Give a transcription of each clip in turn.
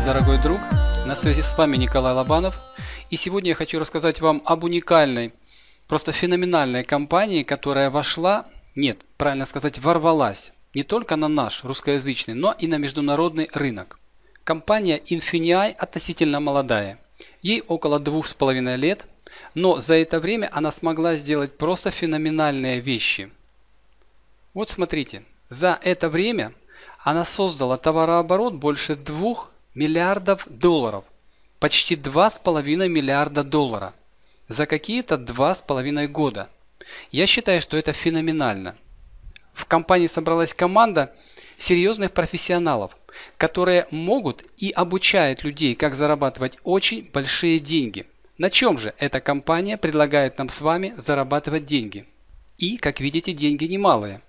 вас, дорогой друг! На связи с вами Николай Лобанов. И сегодня я хочу рассказать вам об уникальной, просто феноменальной компании, которая вошла, нет, правильно сказать, ворвалась не только на наш русскоязычный, но и на международный рынок. Компания Infinii относительно молодая. Ей около двух с половиной лет, но за это время она смогла сделать просто феноменальные вещи. Вот смотрите, за это время она создала товарооборот больше двух миллиардов долларов. Почти 2,5 миллиарда доллара. За какие-то 2,5 года. Я считаю, что это феноменально. В компании собралась команда серьезных профессионалов, которые могут и обучают людей, как зарабатывать очень большие деньги. На чем же эта компания предлагает нам с вами зарабатывать деньги? И, как видите, деньги немалые.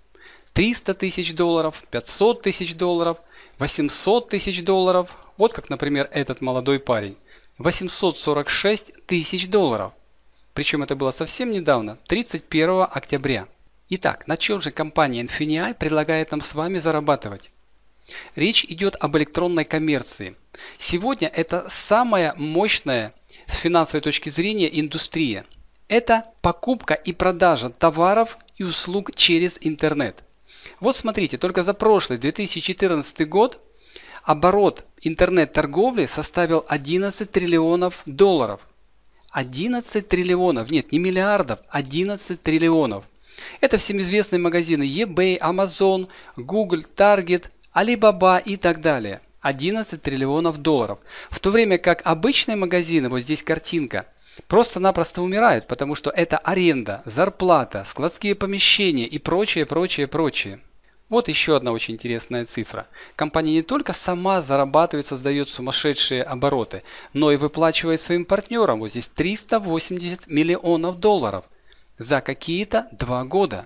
300 тысяч долларов, 500 тысяч долларов – 800 тысяч долларов. Вот как, например, этот молодой парень. 846 тысяч долларов. Причем это было совсем недавно, 31 октября. Итак, на чем же компания Infinii предлагает нам с вами зарабатывать? Речь идет об электронной коммерции. Сегодня это самая мощная с финансовой точки зрения индустрия. Это покупка и продажа товаров и услуг через интернет – вот смотрите, только за прошлый 2014 год оборот интернет-торговли составил 11 триллионов долларов. 11 триллионов, нет, не миллиардов, 11 триллионов. Это всем известные магазины eBay, Amazon, Google, Target, Alibaba и так далее. 11 триллионов долларов. В то время как обычные магазины, вот здесь картинка – просто-напросто умирают, потому что это аренда, зарплата, складские помещения и прочее, прочее, прочее. Вот еще одна очень интересная цифра. Компания не только сама зарабатывает, создает сумасшедшие обороты, но и выплачивает своим партнерам, вот здесь 380 миллионов долларов, за какие-то два года.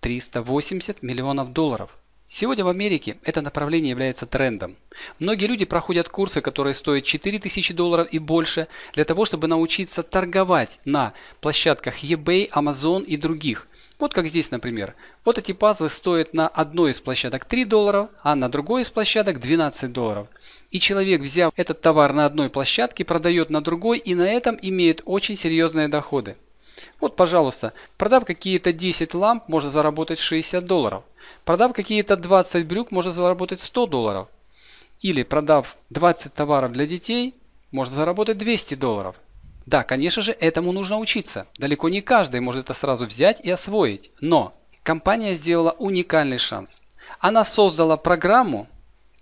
380 миллионов долларов. Сегодня в Америке это направление является трендом. Многие люди проходят курсы, которые стоят 4000 долларов и больше, для того, чтобы научиться торговать на площадках eBay, Amazon и других. Вот как здесь, например. Вот эти пазлы стоят на одной из площадок 3 доллара, а на другой из площадок 12 долларов. И человек, взяв этот товар на одной площадке, продает на другой и на этом имеет очень серьезные доходы. Вот, пожалуйста, продав какие-то 10 ламп, можно заработать 60 долларов. Продав какие-то 20 брюк, можно заработать 100 долларов. Или продав 20 товаров для детей, можно заработать 200 долларов. Да, конечно же, этому нужно учиться. Далеко не каждый может это сразу взять и освоить. Но компания сделала уникальный шанс. Она создала программу,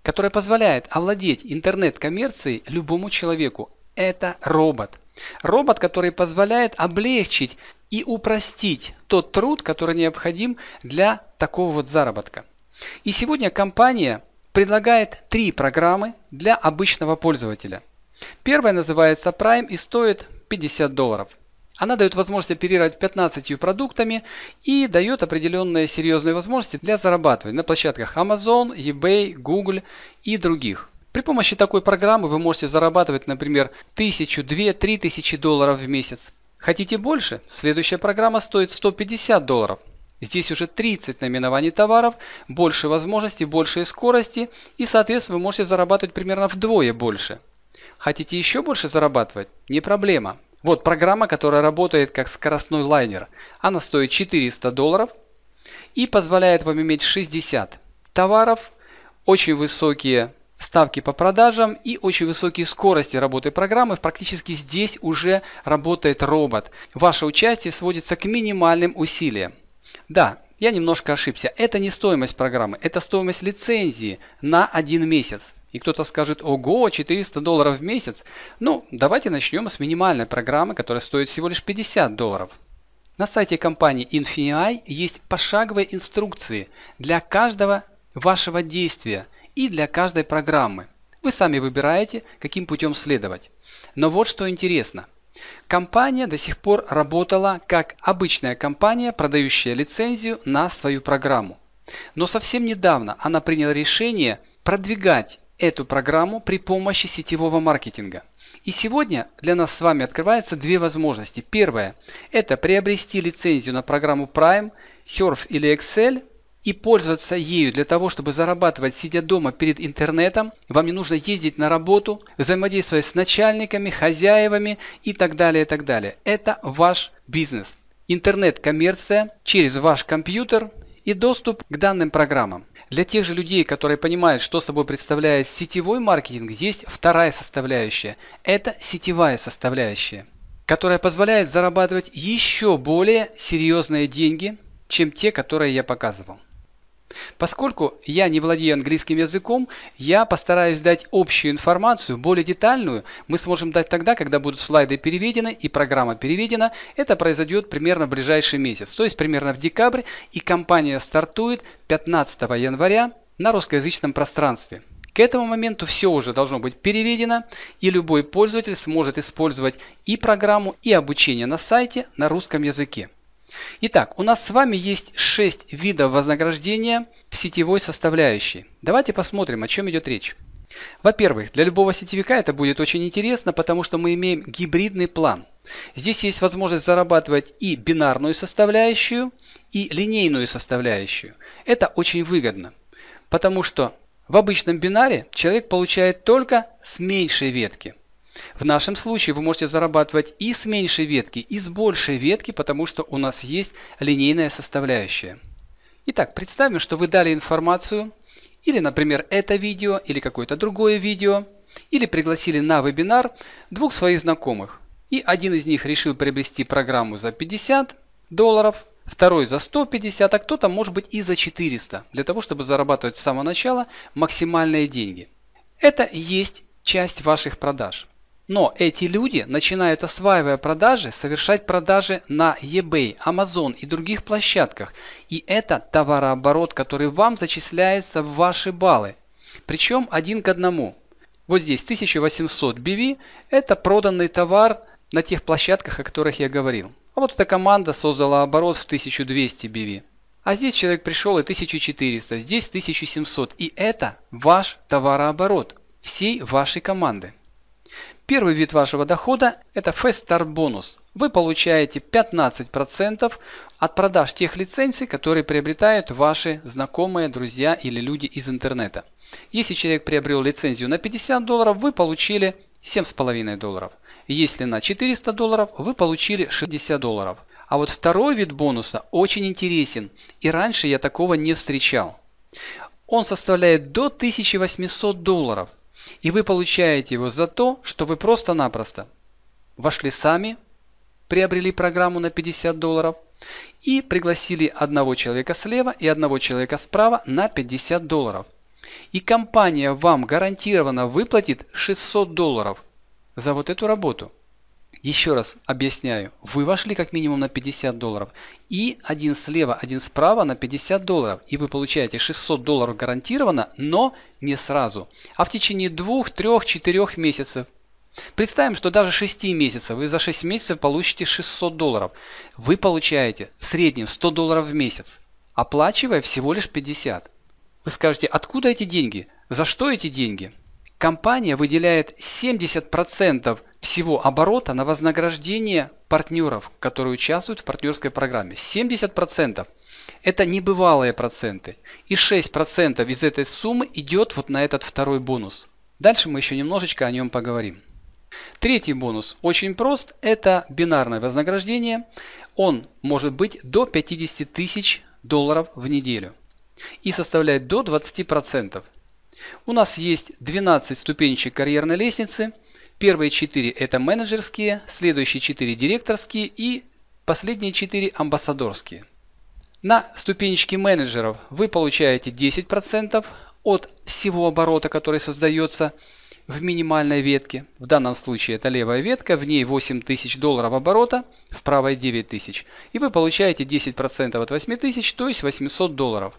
которая позволяет овладеть интернет-коммерцией любому человеку. Это робот – Робот, который позволяет облегчить и упростить тот труд, который необходим для такого вот заработка. И сегодня компания предлагает три программы для обычного пользователя. Первая называется Prime и стоит 50 долларов. Она дает возможность оперировать 15 продуктами и дает определенные серьезные возможности для зарабатывания на площадках Amazon, eBay, Google и других. При помощи такой программы вы можете зарабатывать, например, 1000, 2, 3000 долларов в месяц. Хотите больше? Следующая программа стоит 150 долларов. Здесь уже 30 наименований товаров, больше возможностей, большие скорости и, соответственно, вы можете зарабатывать примерно вдвое больше. Хотите еще больше зарабатывать? Не проблема. Вот программа, которая работает как скоростной лайнер. Она стоит 400 долларов и позволяет вам иметь 60 товаров, очень высокие ставки по продажам и очень высокие скорости работы программы, практически здесь уже работает робот. Ваше участие сводится к минимальным усилиям. Да, я немножко ошибся. Это не стоимость программы, это стоимость лицензии на один месяц. И кто-то скажет, ого, 400 долларов в месяц. Ну, давайте начнем с минимальной программы, которая стоит всего лишь 50 долларов. На сайте компании Infinii есть пошаговые инструкции для каждого вашего действия – и для каждой программы. Вы сами выбираете, каким путем следовать. Но вот что интересно. Компания до сих пор работала как обычная компания, продающая лицензию на свою программу. Но совсем недавно она приняла решение продвигать эту программу при помощи сетевого маркетинга. И сегодня для нас с вами открываются две возможности. Первое это приобрести лицензию на программу Prime, Surf или Excel – и пользоваться ею для того, чтобы зарабатывать, сидя дома перед интернетом, вам не нужно ездить на работу, взаимодействовать с начальниками, хозяевами и так далее, и так далее. Это ваш бизнес. Интернет-коммерция через ваш компьютер и доступ к данным программам. Для тех же людей, которые понимают, что собой представляет сетевой маркетинг, есть вторая составляющая. Это сетевая составляющая, которая позволяет зарабатывать еще более серьезные деньги, чем те, которые я показывал. Поскольку я не владею английским языком, я постараюсь дать общую информацию, более детальную мы сможем дать тогда, когда будут слайды переведены и программа переведена. Это произойдет примерно в ближайший месяц, то есть примерно в декабре, и компания стартует 15 января на русскоязычном пространстве. К этому моменту все уже должно быть переведено, и любой пользователь сможет использовать и программу, и обучение на сайте на русском языке. Итак, у нас с вами есть 6 видов вознаграждения в сетевой составляющей. Давайте посмотрим, о чем идет речь. Во-первых, для любого сетевика это будет очень интересно, потому что мы имеем гибридный план. Здесь есть возможность зарабатывать и бинарную составляющую, и линейную составляющую. Это очень выгодно, потому что в обычном бинаре человек получает только с меньшей ветки. В нашем случае вы можете зарабатывать и с меньшей ветки, и с большей ветки, потому что у нас есть линейная составляющая. Итак, представим, что вы дали информацию, или, например, это видео, или какое-то другое видео, или пригласили на вебинар двух своих знакомых. И один из них решил приобрести программу за 50 долларов, второй за 150, а кто-то может быть и за 400, для того, чтобы зарабатывать с самого начала максимальные деньги. Это есть часть ваших продаж. Но эти люди начинают, осваивая продажи, совершать продажи на eBay, Amazon и других площадках. И это товарооборот, который вам зачисляется в ваши баллы. Причем один к одному. Вот здесь 1800 BV – это проданный товар на тех площадках, о которых я говорил. А вот эта команда создала оборот в 1200 BV. А здесь человек пришел и 1400, здесь 1700. И это ваш товарооборот всей вашей команды. Первый вид вашего дохода – это Fast Start бонус. Вы получаете 15% от продаж тех лицензий, которые приобретают ваши знакомые, друзья или люди из интернета. Если человек приобрел лицензию на 50 долларов, вы получили 7,5 долларов. Если на 400 долларов, вы получили 60 долларов. А вот второй вид бонуса очень интересен, и раньше я такого не встречал. Он составляет до 1800 долларов. И вы получаете его за то, что вы просто-напросто вошли сами, приобрели программу на 50 долларов и пригласили одного человека слева и одного человека справа на 50 долларов. И компания вам гарантированно выплатит 600 долларов за вот эту работу – еще раз объясняю. Вы вошли как минимум на 50 долларов. И один слева, один справа на 50 долларов. И вы получаете 600 долларов гарантированно, но не сразу. А в течение 2, 3, 4 месяцев. Представим, что даже 6 месяцев, вы за 6 месяцев получите 600 долларов. Вы получаете в среднем 100 долларов в месяц, оплачивая всего лишь 50. Вы скажете, откуда эти деньги? За что эти деньги? Компания выделяет 70% процентов всего оборота на вознаграждение партнеров, которые участвуют в партнерской программе. 70% это небывалые проценты. И 6% из этой суммы идет вот на этот второй бонус. Дальше мы еще немножечко о нем поговорим. Третий бонус очень прост. Это бинарное вознаграждение. Он может быть до 50 тысяч долларов в неделю и составляет до 20%. У нас есть 12 ступенчик карьерной лестницы – Первые четыре – это менеджерские, следующие четыре – директорские и последние четыре – амбассадорские. На ступенечке менеджеров вы получаете 10% от всего оборота, который создается в минимальной ветке. В данном случае это левая ветка, в ней 8000 долларов оборота, в правой 9000, И вы получаете 10% от 8000, то есть 800 долларов.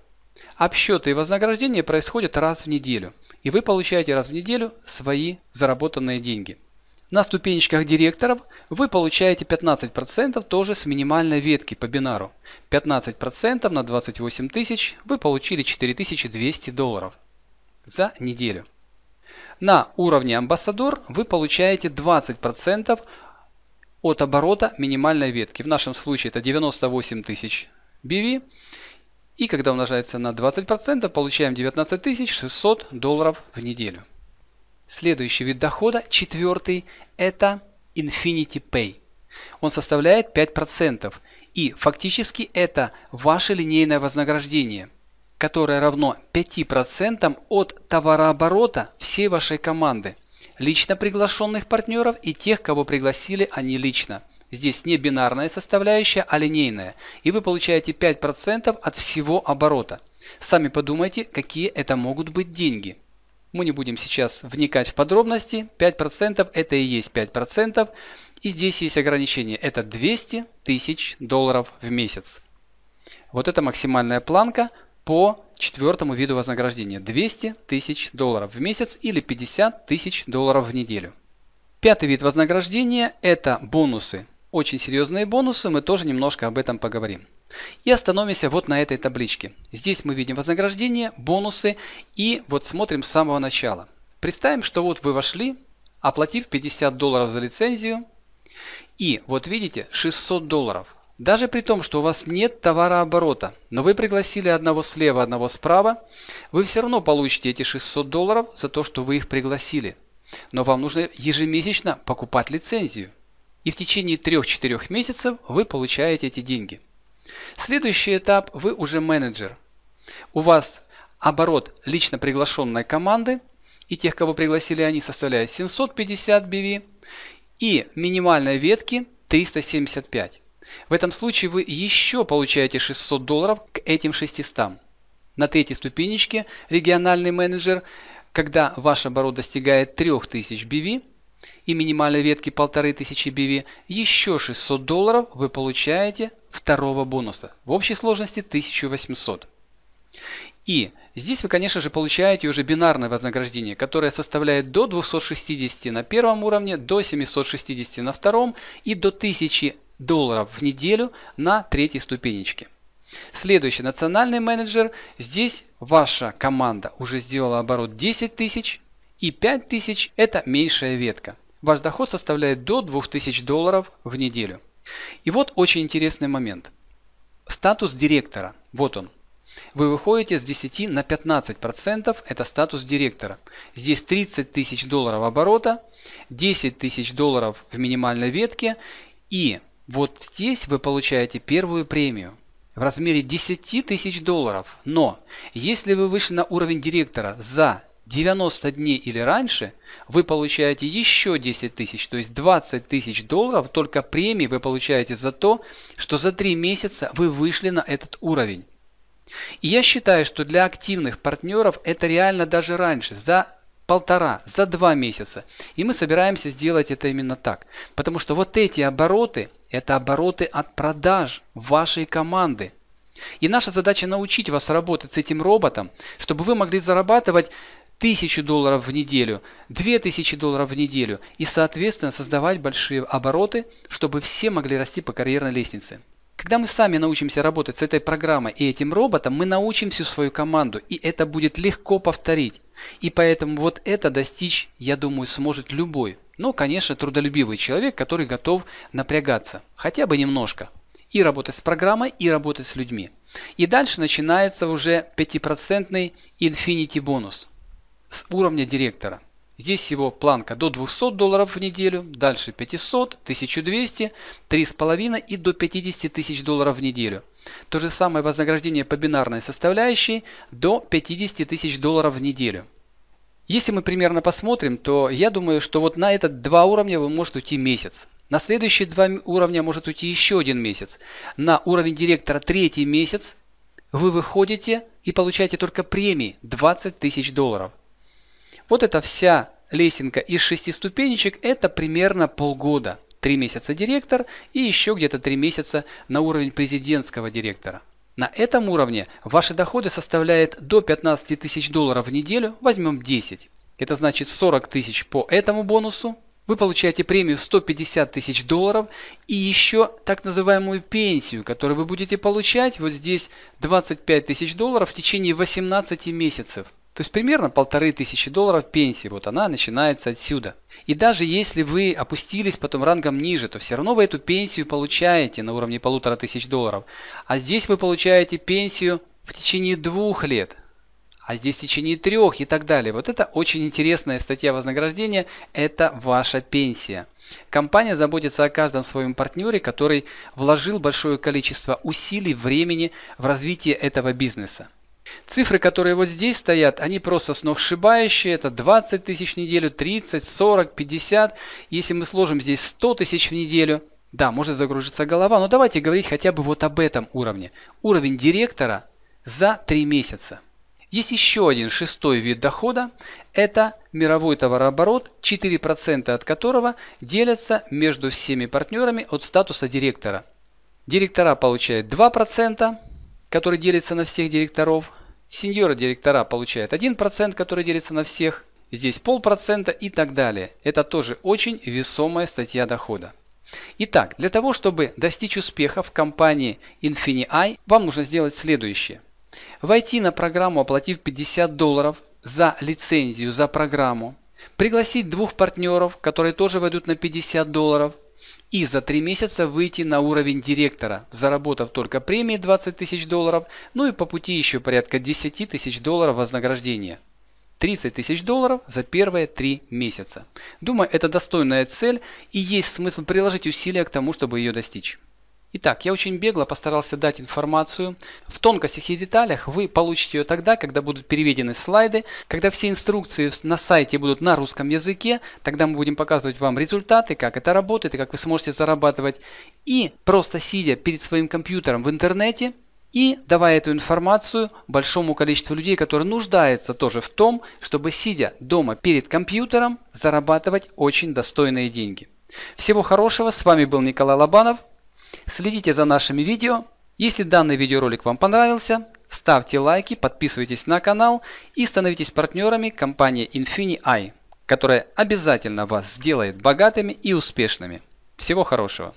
Обсчеты и вознаграждения происходят раз в неделю – и вы получаете раз в неделю свои заработанные деньги. На ступенечках директоров вы получаете 15% тоже с минимальной ветки по бинару. 15% на 28 тысяч вы получили 4200 долларов за неделю. На уровне амбассадор вы получаете 20% от оборота минимальной ветки. В нашем случае это 98 тысяч BV и когда умножается на 20%, получаем 19 600 долларов в неделю. Следующий вид дохода, четвертый, это Infinity Pay. Он составляет 5%. И фактически это ваше линейное вознаграждение, которое равно 5% от товарооборота всей вашей команды, лично приглашенных партнеров и тех, кого пригласили они лично. Здесь не бинарная составляющая, а линейная. И вы получаете 5% от всего оборота. Сами подумайте, какие это могут быть деньги. Мы не будем сейчас вникать в подробности. 5% это и есть 5%. И здесь есть ограничение. Это 200 тысяч долларов в месяц. Вот это максимальная планка по четвертому виду вознаграждения. 200 тысяч долларов в месяц или 50 тысяч долларов в неделю. Пятый вид вознаграждения – это бонусы очень серьезные бонусы, мы тоже немножко об этом поговорим. И остановимся вот на этой табличке. Здесь мы видим вознаграждение, бонусы и вот смотрим с самого начала. Представим, что вот вы вошли, оплатив 50 долларов за лицензию и вот видите 600 долларов. Даже при том, что у вас нет товарооборота, но вы пригласили одного слева, одного справа, вы все равно получите эти 600 долларов за то, что вы их пригласили. Но вам нужно ежемесячно покупать лицензию и в течение 3-4 месяцев вы получаете эти деньги. Следующий этап – вы уже менеджер. У вас оборот лично приглашенной команды и тех, кого пригласили они, составляет 750 BV и минимальной ветки 375. В этом случае вы еще получаете 600 долларов к этим 600. На третьей ступенечке региональный менеджер, когда ваш оборот достигает 3000 BV – и минимальной ветки 1500 BV, еще 600 долларов вы получаете второго бонуса. В общей сложности 1800. И здесь вы, конечно же, получаете уже бинарное вознаграждение, которое составляет до 260 на первом уровне, до 760 на втором и до 1000 долларов в неделю на третьей ступенечке. Следующий национальный менеджер. Здесь ваша команда уже сделала оборот 10 тысяч, и 5000 – это меньшая ветка. Ваш доход составляет до 2000 долларов в неделю. И вот очень интересный момент. Статус директора. Вот он. Вы выходите с 10 на 15%, это статус директора. Здесь 30 тысяч долларов оборота, 10 тысяч долларов в минимальной ветке и вот здесь вы получаете первую премию в размере 10 тысяч долларов. Но если вы вышли на уровень директора за 90 дней или раньше, вы получаете еще 10 тысяч, то есть 20 тысяч долларов только премии вы получаете за то, что за 3 месяца вы вышли на этот уровень. И я считаю, что для активных партнеров это реально даже раньше, за полтора, за два месяца. И мы собираемся сделать это именно так. Потому что вот эти обороты, это обороты от продаж вашей команды. И наша задача научить вас работать с этим роботом, чтобы вы могли зарабатывать 1000 долларов в неделю, 2000 долларов в неделю и, соответственно, создавать большие обороты, чтобы все могли расти по карьерной лестнице. Когда мы сами научимся работать с этой программой и этим роботом, мы научим всю свою команду, и это будет легко повторить. И поэтому вот это достичь, я думаю, сможет любой, но, конечно, трудолюбивый человек, который готов напрягаться, хотя бы немножко, и работать с программой, и работать с людьми. И дальше начинается уже 5% инфинити бонус с уровня директора. Здесь его планка до 200 долларов в неделю, дальше 500, 1200, 3,5 и до 50 тысяч долларов в неделю. То же самое вознаграждение по бинарной составляющей до 50 тысяч долларов в неделю. Если мы примерно посмотрим, то я думаю, что вот на этот два уровня вы может уйти месяц. На следующие два уровня может уйти еще один месяц. На уровень директора третий месяц вы выходите и получаете только премии 20 тысяч долларов. Вот эта вся лесенка из шести ступенечек – это примерно полгода. Три месяца директор и еще где-то три месяца на уровень президентского директора. На этом уровне ваши доходы составляют до 15 тысяч долларов в неделю, возьмем 10. Это значит 40 тысяч по этому бонусу, вы получаете премию 150 тысяч долларов и еще так называемую пенсию, которую вы будете получать вот здесь 25 тысяч долларов в течение 18 месяцев. То есть примерно полторы тысячи долларов пенсии, вот она начинается отсюда. И даже если вы опустились потом рангом ниже, то все равно вы эту пенсию получаете на уровне полутора тысяч долларов. А здесь вы получаете пенсию в течение двух лет а здесь в течение трех и так далее. Вот это очень интересная статья вознаграждения, это ваша пенсия. Компания заботится о каждом своем партнере, который вложил большое количество усилий, времени в развитие этого бизнеса. Цифры, которые вот здесь стоят, они просто сногсшибающие. Это 20 тысяч в неделю, 30, 40, 50. Если мы сложим здесь 100 тысяч в неделю, да, может загружиться голова, но давайте говорить хотя бы вот об этом уровне. Уровень директора за 3 месяца. Есть еще один шестой вид дохода. Это мировой товарооборот, 4% от которого делятся между всеми партнерами от статуса директора. Директора получают 2%, который делится на всех директоров – Сеньоры директора получают 1%, который делится на всех, здесь полпроцента и так далее. Это тоже очень весомая статья дохода. Итак, для того, чтобы достичь успеха в компании InfiniEye, вам нужно сделать следующее. Войти на программу, оплатив 50 долларов за лицензию, за программу. Пригласить двух партнеров, которые тоже войдут на 50 долларов и за три месяца выйти на уровень директора, заработав только премии 20 тысяч долларов, ну и по пути еще порядка 10 тысяч долларов вознаграждения. 30 тысяч долларов за первые три месяца. Думаю, это достойная цель и есть смысл приложить усилия к тому, чтобы ее достичь. Итак, я очень бегло постарался дать информацию. В тонкостях и деталях вы получите ее тогда, когда будут переведены слайды, когда все инструкции на сайте будут на русском языке, тогда мы будем показывать вам результаты, как это работает и как вы сможете зарабатывать. И просто сидя перед своим компьютером в интернете, и давая эту информацию большому количеству людей, которые нуждаются тоже в том, чтобы сидя дома перед компьютером зарабатывать очень достойные деньги. Всего хорошего, с вами был Николай Лобанов. Следите за нашими видео. Если данный видеоролик вам понравился, ставьте лайки, подписывайтесь на канал и становитесь партнерами компании InfiniEye, которая обязательно вас сделает богатыми и успешными. Всего хорошего!